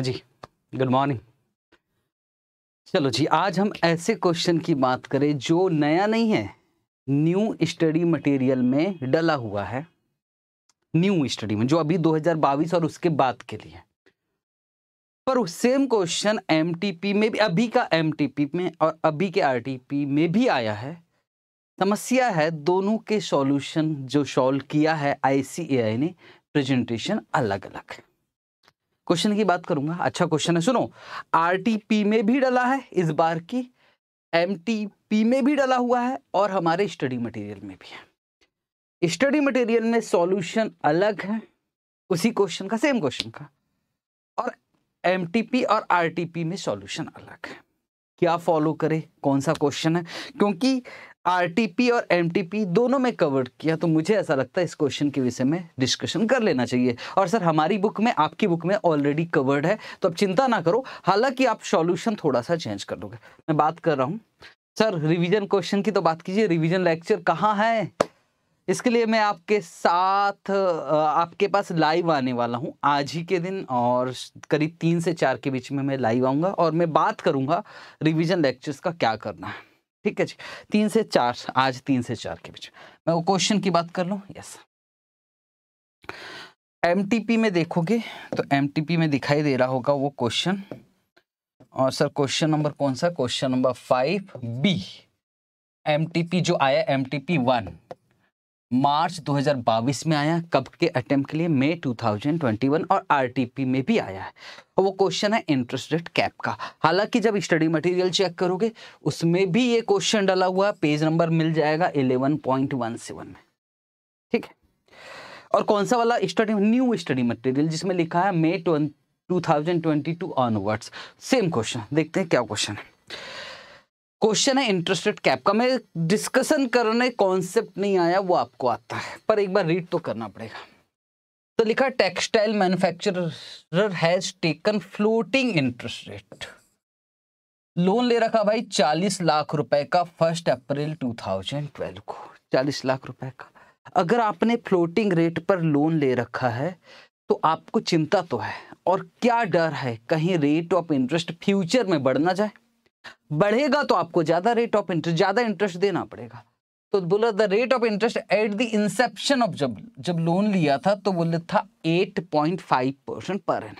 हाँ जी good morning चलो जी आज हम ऐसे क्वेश्चन की बात करें जो नया नहीं है न्यू स्टडी मटेरियल में डला हुआ है न्यू स्टडी में जो अभी 2022 और उसके बाद के लिए पर उस सेम क्वेश्चन एमटीपी में भी अभी का एमटीपी में और अभी के आरटीपी में भी आया है समस्या है दोनों के सॉल्यूशन जो सॉल्व किया है आईसीएआई ने प्रेजेंटेशन अलग अलग है क्वेश्चन की बात करूंगा अच्छा क्वेश्चन है सुनो आरटीपी में भी डला है इस बार की एमटीपी में भी डला हुआ है और हमारे स्टडी मटेरियल में भी है स्टडी मटेरियल में सॉल्यूशन अलग है उसी क्वेश्चन का सेम क्वेश्चन का और एमटीपी और आरटीपी में सॉल्यूशन अलग है क्या फॉलो करें कौन सा क्वेश्चन है क्योंकि आरटीपी और एमटीपी दोनों में कवर किया तो मुझे ऐसा लगता है इस क्वेश्चन के विषय में डिस्कशन कर लेना चाहिए और सर हमारी बुक में आपकी बुक में ऑलरेडी कवर्ड है तो अब चिंता ना करो हालांकि आप सॉल्यूशन थोड़ा सा चेंज कर लोगे मैं बात कर रहा हूँ सर रिवीजन क्वेश्चन की तो बात कीजिए रिवीजन लेक्चर कहाँ है इसके लिए मैं आपके साथ आपके पास लाइव आने वाला हूँ आज ही के दिन और करीब तीन से चार के बीच में मैं लाइव आऊँगा और मैं बात करूँगा रिविज़न लेक्चर्स का क्या करना है ठीक है जी तीन से चार आज तीन से चार के बीच मैं वो क्वेश्चन की बात कर लू यस एम में देखोगे तो एम में दिखाई दे रहा होगा वो क्वेश्चन और सर क्वेश्चन नंबर कौन सा question number five B M जो आया M T P one March 2022 में आया कब के अटेम्प्ट के लिए मई 2021 और आरटीपी में भी आया है और वो क्वेश्चन है इंटरेस्ट रेट कैप का हालांकि जब स्टडी मटेरियल चेक करोगे उसमें भी ये क्वेश्चन डाला हुआ है पेज नंबर मिल जाएगा 11.17 में ठीक है और कौन सा वाला स्टडी न्यू स्टडी मटेरियल जिसमें लिखा है May two onwards same question देखते हैं क्या क्वेश्चन है क्वेश्चन है इंटरेस्टेड कैप का मैं डिस्कशन करने कॉन्सेप्ट नहीं आया वो आपको आता है पर एक बार रीड तो करना पड़ेगा तो लिखा textile manufacturer has taken floating interest rate loan ले रखा भाई चालीस लाख रुपए का फर्स्ट अप्रैल 2012 को चालीस लाख रुपए का अगर आपने फ्लोटिंग रेट पर लोन ले रखा है तो आपको चिंता तो है और क्या डर है कहीं रेट ऑफ इंटरेस्ट फ्यूचर में बढ़ ना जाए बढ़ेगा तो आपको ज्यादा रेट ऑफ इंटरेस्ट ज्यादा इंटरेस्ट देना पड़ेगा तो बोला the rate of interest at the inception of जब जब लोन लिया था तो बोले था 8.5 परसेंट पर एन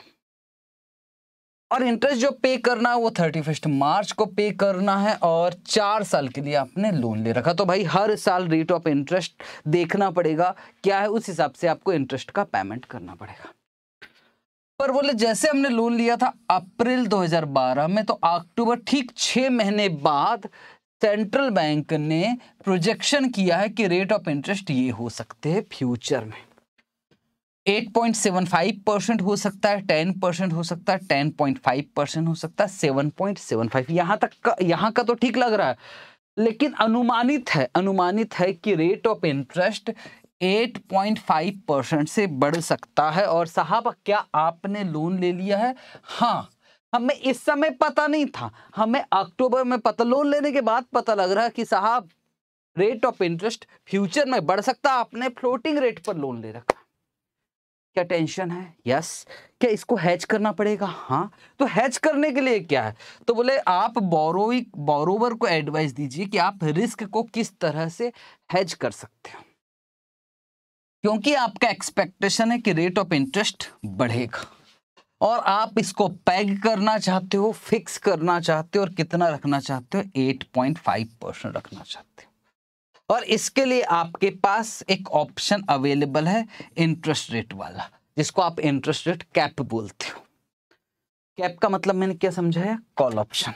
और इंटरेस्ट जो पे करना है वो थर्टी फर्स्ट मार्च को पे करना है और चार साल के लिए आपने लोन ले रखा तो भाई हर साल रेट ऑफ इंटरेस्ट देखना पड़ेगा क्या है उस हिसाब से आपको इंटरेस्ट का पेमेंट करना पड़ेगा पर बोले जैसे हमने लोन लिया था अप्रैल 2012 में तो अक्टूबर ठीक छह महीने बाद सेंट्रल बैंक ने प्रोजेक्शन किया है कि रेट ऑफ इंटरेस्ट ये हो सकते हैं फ्यूचर में 8.75 परसेंट हो सकता है 10 परसेंट हो सकता है 10.5 परसेंट हो सकता है 7.75 यहां तक का यहाँ का तो ठीक लग रहा है लेकिन अनुमानित है अनुमानित है कि रेट ऑफ इंटरेस्ट 8.5 परसेंट से बढ़ सकता है और साहब क्या आपने लोन ले लिया है हाँ हमें इस समय पता नहीं था हमें अक्टूबर में पता लोन लेने के बाद पता लग रहा है कि साहब रेट ऑफ इंटरेस्ट फ्यूचर में बढ़ सकता आपने फ्लोटिंग रेट पर लोन ले रखा क्या टेंशन है यस क्या इसको हैच करना पड़ेगा हाँ तो हैच करने के लिए क्या है तो बोले आप बोरोविक बोरोवर को एडवाइस दीजिए कि आप रिस्क को किस तरह से हैच कर सकते हो क्योंकि आपका एक्सपेक्टेशन है कि रेट ऑफ इंटरेस्ट बढ़ेगा और आप इसको पैग करना चाहते हो फिक्स करना चाहते हो और कितना रखना चाहते हो 8.5 परसेंट रखना चाहते हो और इसके लिए आपके पास एक ऑप्शन अवेलेबल है इंटरेस्ट रेट वाला जिसको आप इंटरेस्ट रेट कैप बोलते हो कैप का मतलब मैंने क्या समझाया कॉल ऑप्शन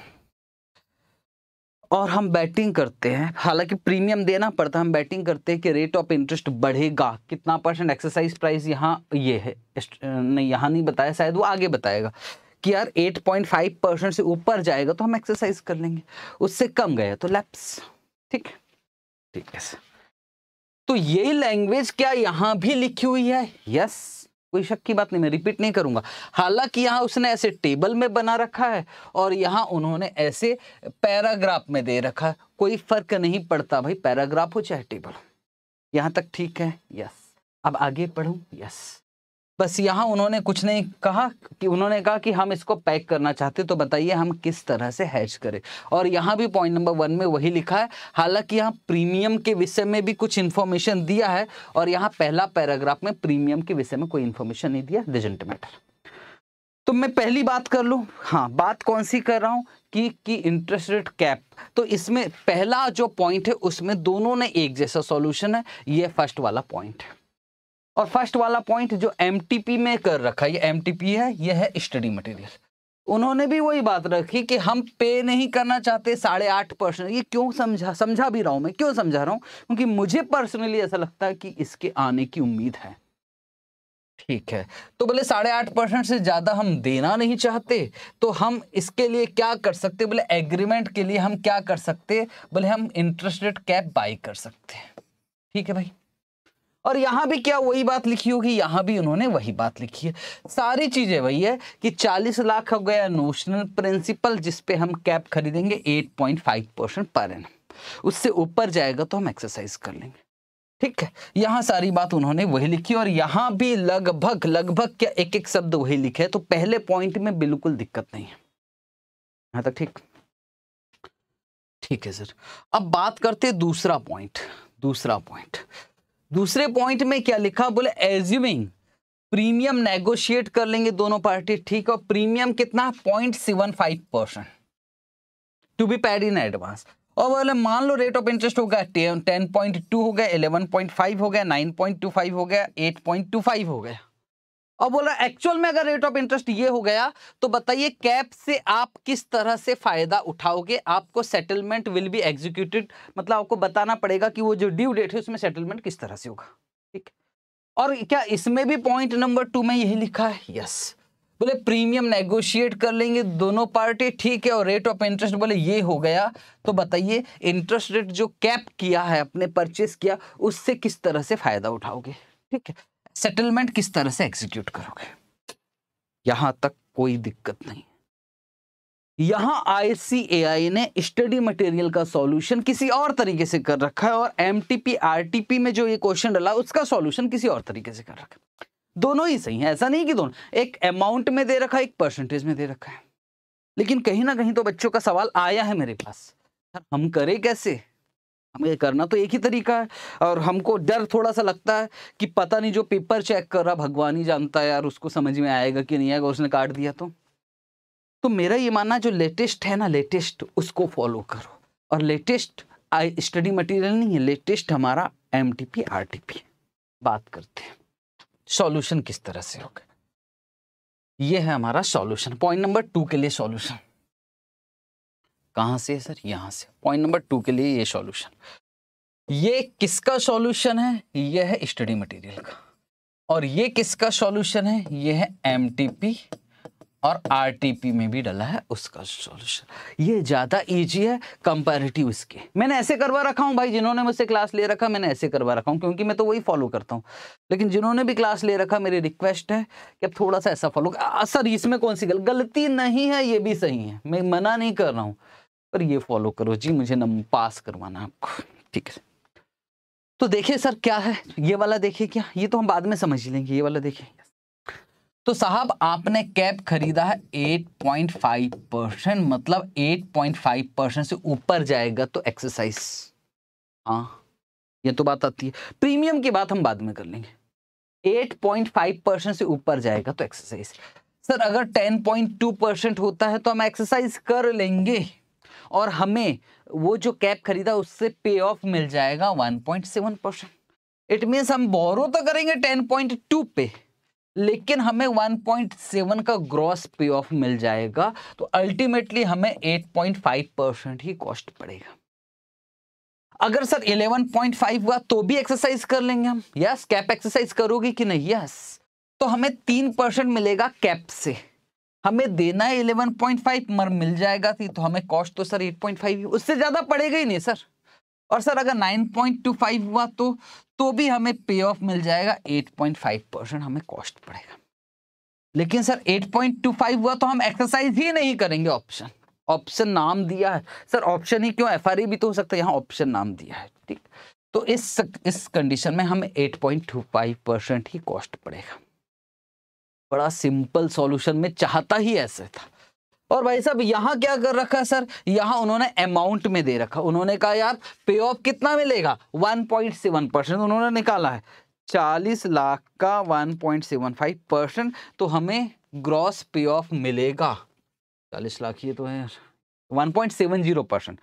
और हम बैटिंग करते हैं हालांकि प्रीमियम देना पड़ता है हम बैटिंग करते हैं कि रेट ऑफ इंटरेस्ट बढ़ेगा कितना परसेंट एक्सरसाइज प्राइस यहाँ ये है नहीं यहाँ नहीं बताया शायद वो आगे बताएगा कि यार 8.5 परसेंट से ऊपर जाएगा तो हम एक्सरसाइज कर लेंगे उससे कम गया तो लैप्स ठीक ठीक है तो ये लैंग्वेज क्या यहाँ भी लिखी हुई है यस कोई शक की बात नहीं मैं रिपीट नहीं करूंगा हालांकि यहां उसने ऐसे टेबल में बना रखा है और यहां उन्होंने ऐसे पैराग्राफ में दे रखा है कोई फर्क नहीं पड़ता भाई पैराग्राफ हो चाहे टेबल हो यहां तक ठीक है यस अब आगे पढ़ू यस बस यहाँ उन्होंने कुछ नहीं कहा कि उन्होंने कहा कि हम इसको पैक करना चाहते तो बताइए हम किस तरह से हैच करें और यहाँ भी पॉइंट नंबर वन में वही लिखा है हालांकि यहाँ प्रीमियम के विषय में भी कुछ इन्फॉर्मेशन दिया है और यहाँ पहला पैराग्राफ में प्रीमियम के विषय में कोई इन्फॉर्मेशन नहीं दिया डजेंट मैटर तो मैं पहली बात कर लूँ हाँ बात कौन सी कर रहा हूँ कि कि इंटरेस्ट रेट कैप तो इसमें पहला जो पॉइंट है उसमें दोनों ने एक जैसा सॉल्यूशन है ये फर्स्ट वाला पॉइंट है और फर्स्ट वाला पॉइंट जो एम में कर रखा ये एम है ये है स्टडी मटेरियल उन्होंने भी वही बात रखी कि हम पे नहीं करना चाहते साढ़े आठ परसेंट ये क्यों समझा समझा भी रहा हूँ मैं क्यों समझा रहा हूँ क्योंकि मुझे पर्सनली ऐसा लगता है कि इसके आने की उम्मीद है ठीक है तो बोले साढ़े आठ परसेंट से ज़्यादा हम देना नहीं चाहते तो हम इसके लिए क्या कर सकते बोले एग्रीमेंट के लिए हम क्या कर सकते बोले हम इंटरेस्ट रेट कैप बाई कर सकते हैं ठीक है भाई और यहां भी क्या वही बात लिखी होगी यहां भी उन्होंने वही बात लिखी है सारी चीज़ें वही है कि 40 लाख हो गया नोशनल प्रिंसिपल जिस पे हम कैप खरीदेंगे 8.5 परसेंट पर एन उससे ऊपर जाएगा तो हम एक्सरसाइज कर लेंगे ठीक है यहां सारी बात उन्होंने वही लिखी और यहां भी लगभग लगभग क्या एक एक शब्द वही लिखे तो पहले पॉइंट में बिल्कुल दिक्कत नहीं है यहाँ तक ठीक ठीक है सर अब बात करते दूसरा पॉइंट दूसरा पॉइंट दूसरे पॉइंट में क्या लिखा बोले एज्यूमिंग प्रीमियम नेगोशिएट कर लेंगे दोनों पार्टी ठीक और प्रीमियम कितना point seven five percent to be paid in advance और बोले मान लो रेट ऑफ इंटरेस्ट हो गया टेन पॉइंट टू हो गया इलेवन पॉइंट फाइव हो गया नाइन पॉइंट टू फाइव हो गया एट पॉइंट टू फाइव हो गया और बोल रहा एक्चुअल में अगर रेट ऑफ इंटरेस्ट ये हो गया तो बताइए कैप से आप किस तरह से फायदा उठाओगे आपको सेटलमेंट विल बी एग्जीक्यूटेड मतलब आपको बताना पड़ेगा कि वो जो ड्यू डेट है उसमें सेटलमेंट किस तरह से होगा ठीक और क्या इसमें भी पॉइंट नंबर टू में यही लिखा है यस बोले प्रीमियम नेगोशिएट कर लेंगे दोनों पार्टी ठीक है और रेट ऑफ इंटरेस्ट बोले ये हो गया तो बताइए इंटरेस्ट रेट जो कैप किया है अपने परचेस किया उससे किस तरह से फायदा उठाओगे ठीक है सेटलमेंट किस तरह से एग्जीक्यूट करोगे यहां तक कोई दिक्कत नहीं यहां आईसीएआई ने स्टडी मटेरियल का सॉल्यूशन किसी और तरीके से कर रखा है और एमटीपी आरटीपी में जो ये क्वेश्चन डाला उसका सॉल्यूशन किसी और तरीके से कर रखा है दोनों ही सही है ऐसा नहीं कि दोनों एक अमाउंट में दे रखा है एक परसेंटेज में दे रखा है लेकिन कहीं ना कहीं तो बच्चों का सवाल आया है मेरे पास हम करें कैसे हमें करना तो एक ही तरीका है और हमको डर थोड़ा सा लगता है कि पता नहीं जो पेपर चेक कर रहा भगवान ही जानता है यार उसको समझ में आएगा कि नहीं आएगा उसने काट दिया तो तो मेरा ये मानना जो लेटेस्ट है ना लेटेस्ट उसको फॉलो करो और लेटेस्ट आई स्टडी मटेरियल नहीं है लेटेस्ट हमारा M T P R T P बात करते हैं सॉल्यूशन किस तरह से होगा ये है हमारा सॉल्यूशन पॉइंट नंबर टू के लिए सॉल्यूशन कहाँ से है सर यहाँ से पॉइंट नंबर टू के लिए ये सॉल्यूशन ये किसका सॉल्यूशन है ये है स्टडी मटेरियल का और ये किसका सॉल्यूशन है ये है एमटीपी और आरटीपी में भी डला है उसका सॉल्यूशन ये ज़्यादा इजी है कंपैरेटिव इसके मैंने ऐसे करवा रखा हूँ भाई जिन्होंने मुझसे क्लास ले रखा मैंने ऐसे करवा रखा हूँ क्योंकि मैं तो वही फॉलो करता हूँ लेकिन जिन्होंने भी क्लास ले रखा मेरी रिक्वेस्ट है कि अब थोड़ा सा ऐसा फॉलो सर इसमें कौन सी गल, गलती नहीं है ये भी सही है मैं मना नहीं कर रहा हूँ पर ये फॉलो करो जी मुझे नम पास करवाना आपको ठीक है तो देखिए सर क्या है ये वाला देखिए क्या ये तो हम बाद में समझ लेंगे ये वाला देखिए तो साहब आपने कैप खरीदा है 8.5 परसेंट मतलब 8.5 परसेंट से ऊपर जाएगा तो एक्सरसाइज हाँ ये तो बात आती है प्रीमियम की बात हम बाद में कर लेंगे 8.5 परसेंट से ऊपर जाएगा तो एक्सरसाइज सर अगर 10.2 परसेंट होता है तो हम एक्सरसाइज कर लेंगे और हमें वो जो कैप खरीदा उससे पे ऑफ मिल जाएगा 1.7 परसेंट इट मीन्स हम बोरो तो करेंगे 10.2 पे लेकिन हमें 1.7 का ग्रॉस पे ऑफ मिल जाएगा तो अल्टीमेटली हमें 8.5 परसेंट ही कॉस्ट पड़ेगा अगर सर 11.5 हुआ तो भी एक्सरसाइज कर लेंगे हम यस कैप एक्सरसाइज करोगे कि नहीं यस तो हमें तीन परसेंट मिलेगा कैप से हमें देना है पॉइंट फाइव मर मिल जाएगा थी तो हमें कॉस्ट तो सर एट पॉइंट फाइव ही उससे ज़्यादा पड़ेगा ही नहीं सर और सर अगर नाइन पॉइंट टू फाइव हुआ तो तो भी हमें पे ऑफ मिल जाएगा एट पॉइंट फाइव परसेंट हमें कॉस्ट पड़ेगा लेकिन sir eight point two five हुआ तो हम एक्सरसाइज ही नहीं करेंगे ऑप्शन ऑप्शन नाम दिया है सर ऑप्शन ही क्यों एफ e भी तो हो सकता है यहाँ ऑप्शन नाम दिया है ठीक तो इस इस कंडीशन में हमें फाइव परसेंट ही कॉस्ट पड़ेगा बड़ा सिंपल सॉल्यूशन में चाहता ही ऐसे था और भाई साहब यहाँ क्या कर रखा है सर यहाँ उन्होंने अमाउंट में दे रखा उन्होंने कहा यार पे ऑफ कितना मिलेगा 1.7 परसेंट उन्होंने निकाला है 40 लाख का 1.75 परसेंट तो हमें ग्रॉस पे ऑफ मिलेगा 40 लाख ये तो है यार जीरो परसेंट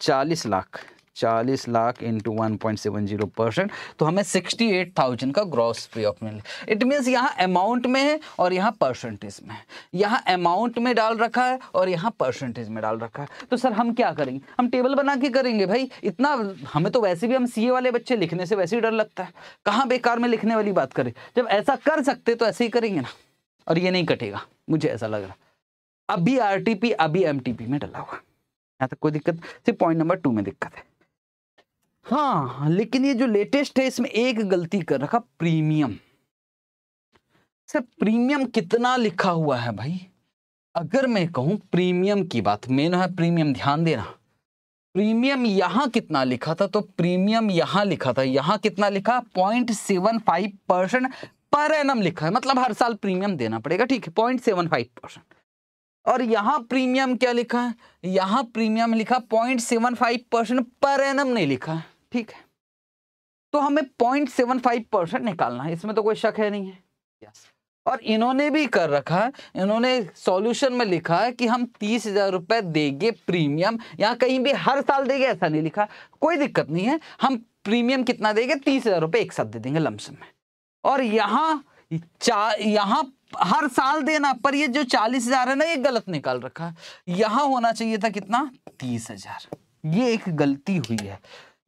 चालीस लाख चालीस lakh into one point seven zero percent तो हमें सिक्सटी एट थाउजेंड का ग्रॉस फ्री ऑफ मिल इट मीन्स यहाँ अमाउंट में है और यहाँ परसेंटेज में है यहाँ अमाउंट में डाल रखा है और यहाँ परसेंटेज में डाल रखा है तो सर हम क्या करेंगे हम टेबल बना के करेंगे भाई इतना हमें तो वैसे भी हम सी वाले बच्चे लिखने से वैसे ही डर लगता है कहाँ बेकार में लिखने वाली बात करें जब ऐसा कर सकते तो ऐसे ही करेंगे ना और ये नहीं कटेगा मुझे ऐसा लग रहा अभी आर अभी एम में डला हुआ यहाँ तक कोई दिक्कत सिर्फ पॉइंट नंबर टू में दिक्कत है हाँ लेकिन ये जो लेटेस्ट है इसमें एक गलती कर रखा प्रीमियम सर प्रीमियम कितना लिखा हुआ है भाई अगर मैं कहूं प्रीमियम की बात मेन है प्रीमियम ध्यान देना प्रीमियम यहां कितना लिखा था तो प्रीमियम यहां लिखा था यहां कितना लिखा point seven five percent per annum लिखा है मतलब हर साल प्रीमियम देना पड़ेगा ठीक है पॉइंट सेवन फाइव परसेंट और यहाँ प्रीमियम क्या लिखा है यहाँ प्रीमियम लिखा point seven five percent per M नहीं लिखा ठीक है तो हमें पॉइंट सेवन फाइव परसेंट निकालना है इसमें तो कोई शक है नहीं है yes. और इन्होंने भी कर रखा है इन्होंने सॉल्यूशन में लिखा है कि हम तीस हजार रुपये देंगे प्रीमियम यहाँ कहीं भी हर साल देंगे ऐसा नहीं लिखा कोई दिक्कत नहीं है हम प्रीमियम कितना देंगे तीस हजार रुपये एक साथ दे देंगे लमसम में और यहाँ चार यहाँ हर साल देना पर ये जो चालीस हजार है ना ये गलत निकाल रखा है यहां होना चाहिए था कितना तीस हजार ये एक गलती हुई है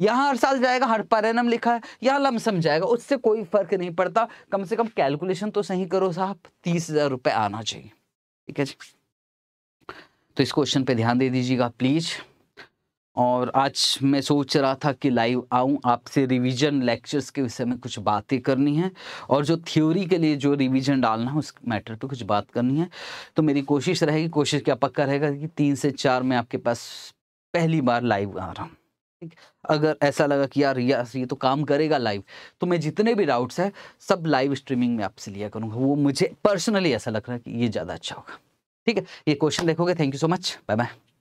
यहां हर साल जाएगा हर पैरनम लिखा है यहां लमसम जाएगा उससे कोई फर्क नहीं पड़ता कम से कम कैलकुलेशन तो सही करो साहब तीस हजार रुपये आना चाहिए ठीक है जी तो इस क्वेश्चन पे ध्यान दे दीजिएगा प्लीज़ और आज मैं सोच रहा था कि लाइव आऊं आपसे रिवीजन लेक्चर्स के विषय में कुछ बातें करनी है और जो थ्योरी के लिए जो रिवीजन डालना है उस मैटर पे कुछ बात करनी है तो मेरी कोशिश रहेगी कोशिश क्या पक्का रहेगा कि तीन से चार में आपके पास पहली बार लाइव आ रहा हूँ ठीक अगर ऐसा लगा कि यार यार ये तो काम करेगा लाइव तो मैं जितने भी डाउट्स हैं सब लाइव स्ट्रीमिंग में आपसे लिया करूँगा वो मुझे पर्सनली ऐसा लग रहा है कि ये ज़्यादा अच्छा होगा ठीक है ये क्वेश्चन देखोगे thank you so much bye bye